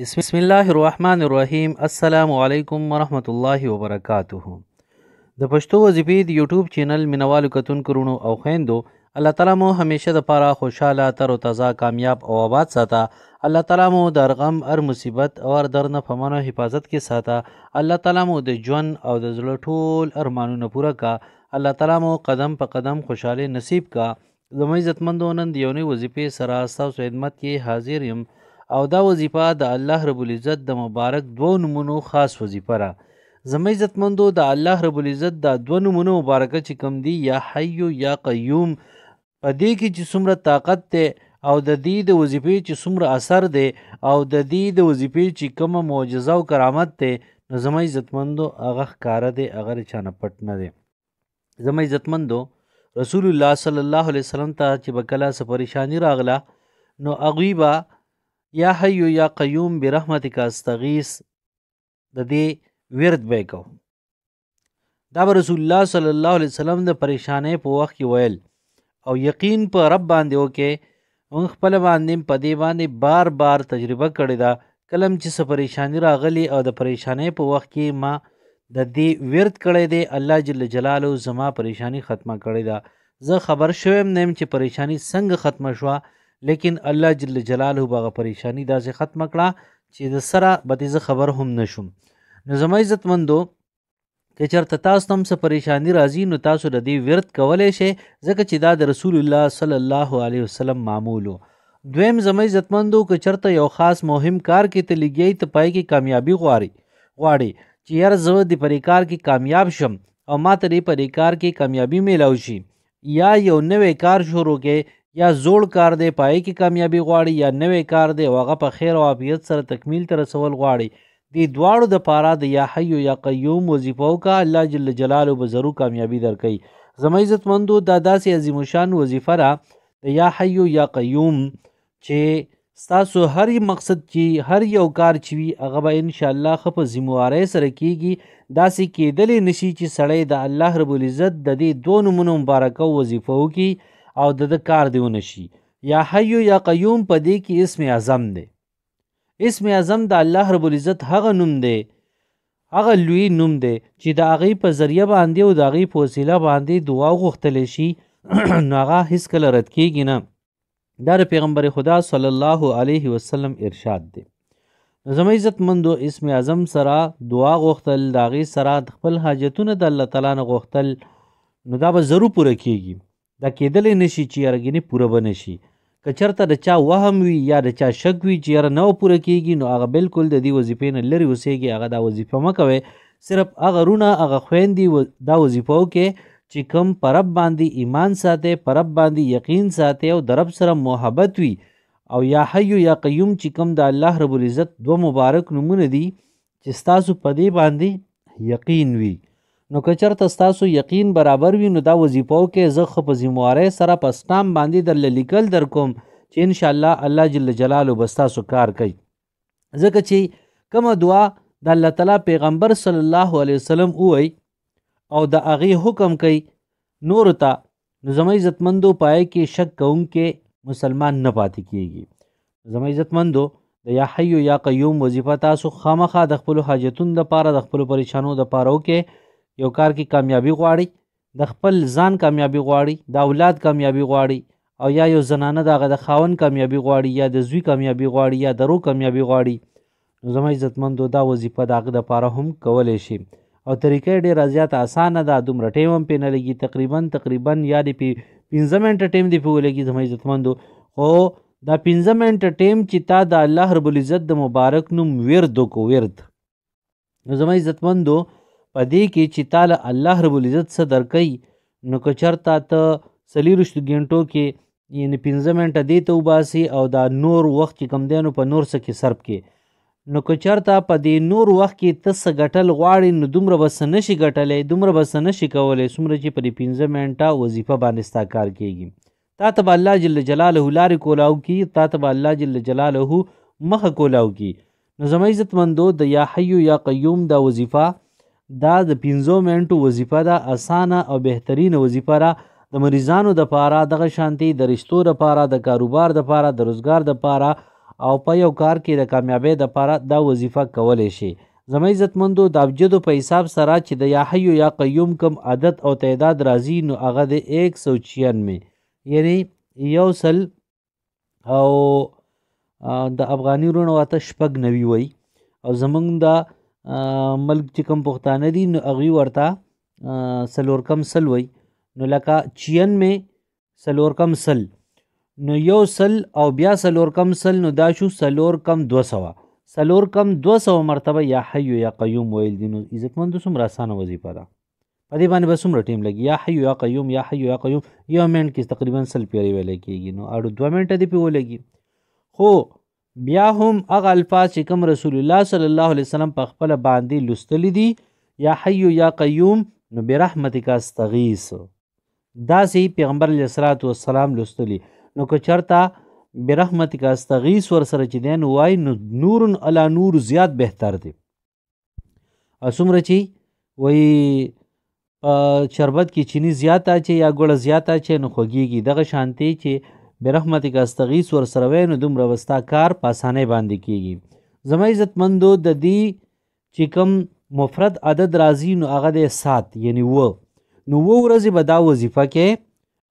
بسم الله الرحمن الرحیم السلام علیکم ورحمت الله وبرکاته د پښتو وظیفې د یوټیوب چینل مینوالو کتونکو رونو او خویندو الله تعالی مو همیشه د پاره خوشاله تر او تازه کامیاب او آباد ساته الله تعالی مو د غم ار مصیبت او ار درنه فمنو حفاظت کې ساته الله تعالی مو د ژوند او د زړه ټول ارمانونه پوره کا الله تعالی مو قدم په قدم خوشاله نصیب کا زموږ عزتمندو نن د یو نوې وظیفې سره ستاسو خدمت کې حاضر یم او دا وظیفه د الله رب العزت د مبارک دوو نمونو خاص وظیفه را زمې عزتمندو د الله رب العزت د دوو نمونو مبارکه چې کم دی یا حی یا قیوم په دې کې چې څومره طاقت ته او د دې د وظیفې چې څومره اثر دی او د دې د وظیفې چې کوم معجزه او کرامت ته نو زمې عزتمندو هغه ښکار دی هغه چانه پټ نه دی زمې عزتمندو رسول الله صلی الله علیه وسلم ته چې بکلا سفر شانی راغله نو اغوی با یا حیو یا قیوم برحمتک استغیث د دې ورد به کو دا رسول الله صلی الله علیه وسلم د پریشانې په وخت کې ویل او یقین په رب باندې وکې اون خپل باندې په دې باندې بار بار تجربه کړې ده کلم چې څه پریشانی راغلی او د پریشانې په وخت کې ما د دې ورد کړی دی الله جل جلاله زما پریشانی ختمه کړې ده زه خبر شوم نیم چې پریشانی څنګه ختمه شوه لیکن الله جل جلاله باغه پریشانی داسې ختم کړه چې د سره به زه خبر هم نشم نو زما عزتمندو که چېرته تاسو هم څه پریشانی راځي نو تاسو د دې ورد کولی شئ ځکه چې دا د رسول الله صلی الله علیه وسلم معمول دویم زما عزتمندو که چېرته یو خاص مهم کار کې ته لګیای ته پای کې کامیابی غواړي غواړي چې یار زه د پرې کار کې کامیاب شم او ما ته دې پرې کار کې کامیابي میلاو شي یا یو نوې کار شروع کې یا زوړ کار دی پای کې کامیابی غواړي یا نوې کار دی هغه په خیر او عافیت سره تکمیل تر رسول غواړي د دواړو د پاره د یا حی یا قیوم وظیفو کا الله جل جلاله به ضرور کامیابی درکړي زما عزت مندو دا داسې عظیم شان وظیفه را د یا حی یا قیوم چې ستاسو هر مقصد چې هر یو کار چې وي هغه به ان شاء الله خپ ذمہواری سره کیږي داسې کېدلې نشي چې سړی د الله رب العزت د دې دوه نمونه مبارکه وظیفو کې او د کار دیونه شي یا حیو یا قیوم په دې کې اسم اعظم دی اسم اعظم د الله رب العزت هغه نوم دی هغه لوی نوم دی چې د هغې په ذریعه باندې او د هغې په وسیله باندې دعا وغوښتلی شي نو هغه هیڅکله رد کیږي نه دا د پیغمبر خدا صلی الله علیه وسلم ارشاد دی زما عزت مندو اسم اعظم سره دعا غوښتل د هغې سره د خپل حاجتونه د الله تعالی نه غوښتل نو دا به ضرور پوره کیږي دا کېدلی نشي چې یارګینې پوره به نشي که چېرته د چا وهم وي یا د چا شک وي چې یاره نه پوره کیږي نو هغه بالکل د دې وظیفې نه لرې اوسېږي هغه دا وظیفه مه کوئ صرف هغه رونه هغه خویندې دا وظیفه وکړي چې کوم پرب باندې ایمان ساتي پرب باندې یقین ساتي او درب سره محبت وي او یا حیو یا قیوم چې کوم د الله رب العزت دوه مبارک نومونه دي چې ستاسو په دې باندې یقین وي نو که چېرته ستاسو یقین برابر وي نو دا وظیفو کې زه ښه په ذموارۍ سره په سټام باندې درله لیکل در کوم چې انشاءالله الله جل جلاله به ستاسو کار کوي ځکه چې کومه دعا د الله تعالی پیغمبر صلی الله علیه وسلم ووایي او د هغې حکم کوي نور ته نو زما عزتمندو پای کې شک کوونکې مسلمان نه پاتې کیږي زما عزتمندو د یا حیو یا قیوم وظیفه تاسو خامخا د خپلو حاجتونو دپاره د خپلو پریشانو دپاره وکړئ یو کار کې کامیابی غواړي د خپل ځان کامیابی غواړي د اولاد کامیابی غواړي او یا یو زنانه دغه د خاون کامیابی غواړي یا د زوی کامیابی غواړي یا د رو کامیابی غواړي نو زما عزتمندو دا وظیفه د هغه دپاره هم کولی شي او طریقه ډېره زیاته اسانه ده دومره ټیم هم پرې نه لګي تقریبا تقریبا یعنې پې پنځه منټه ټیم دې پې ولګي زما عزتمندو خو دا پنځه منټه ټیم چې تا د الله رب العزت د مبارک نوم ورد وکړو ورد نو زما عزتمندو په دې کې چې تعالی الله رب العزت څه درکې نو که چېرته ته څلېرویشتو ګنټو کې یعنې پنځه منټه دې ته وباسي او دا نور وخت چې کم دی نو په نور څه کې صرف کې نو که چېرته په دې نور وخت کې ته څه ګټل غواړې نو دومره به څه نشي ګټلی دومره به څه نشي کولی څومره چې په دې پنځه منټه وظیفه باندې ستا کار کېږي تا ته به الله جل جلاله لارې کولاو کی تا ته به الله جل جلاله مخه کولاو کی نو زما عزتمندو د یا حیو یا قیوم دا وظیفه دا د پنځو منټو وظیفه ده اسانه او بهترینه وظیفه ده د مریضانو د پاره دغه شانتي د رشتو د پاره د کاروبار د پاره د روزګار د پاره او په یو کار کې د کامیابی د پاره دا وظیفه کولی شي زما عزتمندو د ابجدو په حساب سره چې د یا حیو یا قیوم کم عدد او تعداد راځي نو هغه د 196 یعنی یو سل او د افغاني رونو اته شپږ نوي وي او زمونږ د ملک چې کوم پښتانه دي نو هغوی ورته سلور کم سل وي نو لکه چین مې سلور کم سل نو یو سل او بیا سلور کم سل نو دا شو سلور کم دو سوه سلور کم دو سوه مرتبه یا حیو یا قیوم ویل دي نو عزتمندو څومره اسانه وظیفه ده په دې باندې به څومره ټیم لګي یا حیو یا قیوم یا حیو یا قیوم یو منټ کې تقریبا سل پیرې ویلی کېږي نو اړو دوه منټه دې پې ولګي خو بیا هم هغه الفاظ چې کوم رسول الله صلی الله علیه وسلم په خپل باندې لوستل دي یا حی یا قیوم نو برحمتک استغیث دا سي پیغمبر علیه الصلاۃ والسلام لوستلی نو که چرته برحمتک استغیث ور سره چې دین وای نو نور علی نور زیات بهتر دی اسمره چې وای شربت کې چینی زیات اچي یا ګړه زیات اچي نو خوږیږي دغه شانتي چې برحمتک استغیث ور سره وینو دومره وستا کار په اسانۍ باندې کیږي زما عزت مندو د دې چې کوم مفرد عدد راځي نو هغه د سات یعنی و نو و ورځې به دا وظیفه کې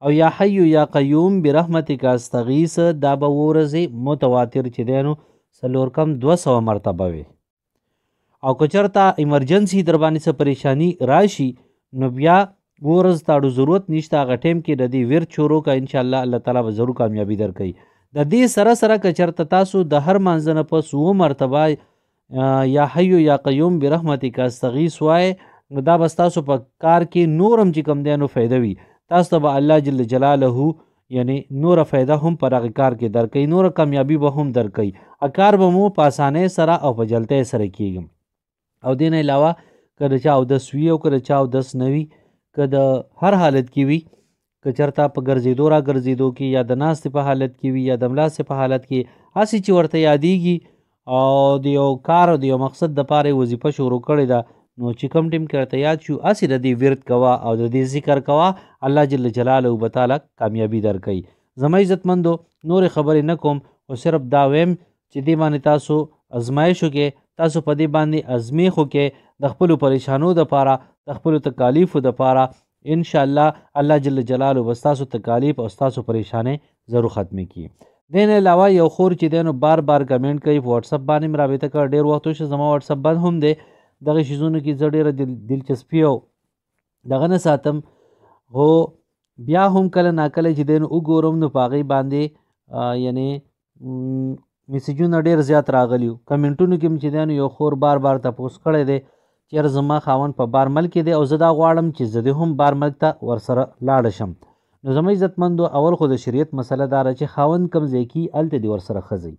او یا حی یا قیوم برحمتک استغیث دا به و ورځې متواتر چې دی نو سلور کم دوه سوه مرتبه وي او که چېرته ایمرجنسي در باندې څه پریشانی راشي نو بیا वो ورځ تاړو ضرورت نشته هغه ټیم کې د دې ویر چورو کا ان شاء الله الله تعالی به ضرور کامیابی درکړي د دې سره سره کچرته تاسو د هر مانځنه په سو مرتبه یا حیو یا قیوم برحمتک استغیث وای نو دا بس تاسو په کار کې نورم چې کم دی نو فایده وي تاسو ته به الله جل جلاله یعنی نور فایده هم پر هغه کار کې درکې نور کامیابی به هم درکې اکار به مو په اسانه سره او په جلته سره کیږم او دین علاوه کړه چا او د سوي او کړه چا او دس نوي که د هر حالت کې وي که چرته په ګرځېدو را ګرځېدو کې یا د ناستې په حالت کې وي یا د ملاستې په حالت کې هسې چې ورته یادېږي او د یو کار او د یو مقصد دپاره وظیفه شروع کړې ده نو چې کوم ټیم کې ورته یاد شو هسې د دې ورد کوه او د دې ذکر کوه الله جل جلاله به تعالی کامیابي درکوي زما عزتمندو نورې خبرې نه کوم خو صرف دا ویم چې دې باندې تاسو ازمایښو کې تاسو په دې باندې ازمیخو کې د خپلو پریشانو دپاره د خپلو تکالیفو دپاره ان شاء الله الله جل جلاله به ستاسو تکالیف او ستاسو پریشانې ضرور ختمې کړي دین علاوه یو خور چې دی نو بار بار کمنټ کوي په واتساپ باندې مې رابطه کړه ډېر وخت وشو زما واتساپ بند هم دی دغه شیزونو کې زه ډېره دلچسپي او دغه نه ساتم هو بیا هم کله ناکله چې دی نو وګورم نو په هغې باندې یعنې میسیجونه ډیر زیات راغلی وو کمنټونو کې چې دینو یو خور بار بار تپوس کړی دی چیر زما خاون په بارمل کې دی او زه دا غواړم چې زه دې هم بارمل ته ورسره لاړه شم نو زما عزتمندو اول خو د شریعت مسله داره چې خاون کم ځای کې هلته دې ورسره ښځئ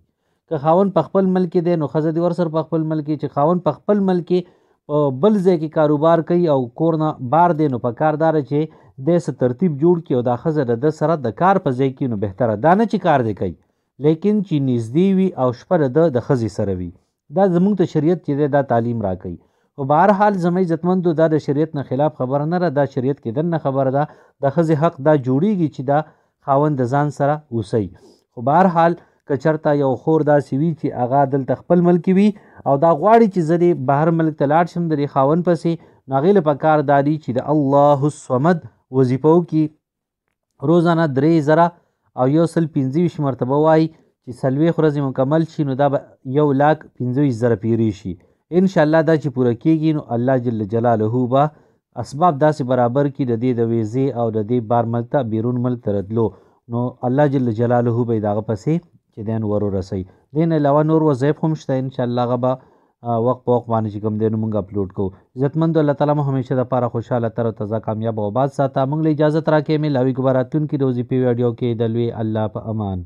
که خاون په خپل ملک دی نو ښځه دې ورسره په خپل ملک چې خاون په خپل ملک په بل ځای کې کاروبار کوي او کور نه بار دی نو په کاردار چې د ترتیب جوړ کړي او دا ښځه د سره د کار په ځای کې نو بهتره دا نه چې کار دی کوي لیکن چې نږدې وي او شپه د د ښځې سره وي دا زموږ د شریعت چې دی دا تعلیم راکوي خو به هر حال زما عزتمندو دا د شریعت نه خلاف خبره نه ده دا شریعت کې دننه خبره ده د ښځې حق دا جوړیږي چې دا خاوند د ځان سره اوسئ خو به هر حال که چرته یو خور داسې وي چې هغه دلته خپل ملک وي او دا غواړي چې زه دې بهر ملک ته لاړ شم د دې خاوند پسې نو هغې له پکار دا دي چې د الله الصمد وظیفه وکړي روزانه درې زره او یو سل پنځه ویشت مرتبه وایي چې څلوېښت ورځې مکمل شي نو دا به یو لاک پنځه ویشت زره پیرې شي انشاءالله دا چې پوره کیږي نو الله جل جلاله به اسباب داسې برابر کړي د دې د ویزې او د دې بار ملک ته بیرون ملک ته رتلو نو الله جل جلاله به یې دغه پسې چې دین ورورسوي دین علاوه نور وظایف هم شته انشاءالله هغه به وخت په وخت باندې چې کوم دی نو موږ اپلوډ کوو عزتمندو الله تعالی مو همیشه دپاره خوشحاله تر او تازه کامیاب او آباد ساته موږ له اجازت راکړې مې لاوي ګبه راتلونکي د وظیفې ویډیو کې د لوی الله په امان